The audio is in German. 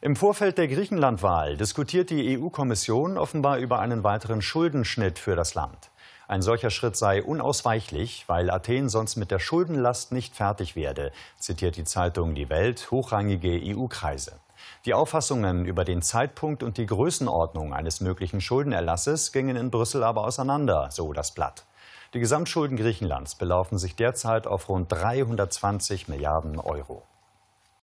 Im Vorfeld der Griechenlandwahl diskutiert die EU-Kommission offenbar über einen weiteren Schuldenschnitt für das Land. Ein solcher Schritt sei unausweichlich, weil Athen sonst mit der Schuldenlast nicht fertig werde, zitiert die Zeitung Die Welt hochrangige EU-Kreise. Die Auffassungen über den Zeitpunkt und die Größenordnung eines möglichen Schuldenerlasses gingen in Brüssel aber auseinander, so das Blatt. Die Gesamtschulden Griechenlands belaufen sich derzeit auf rund 320 Milliarden Euro.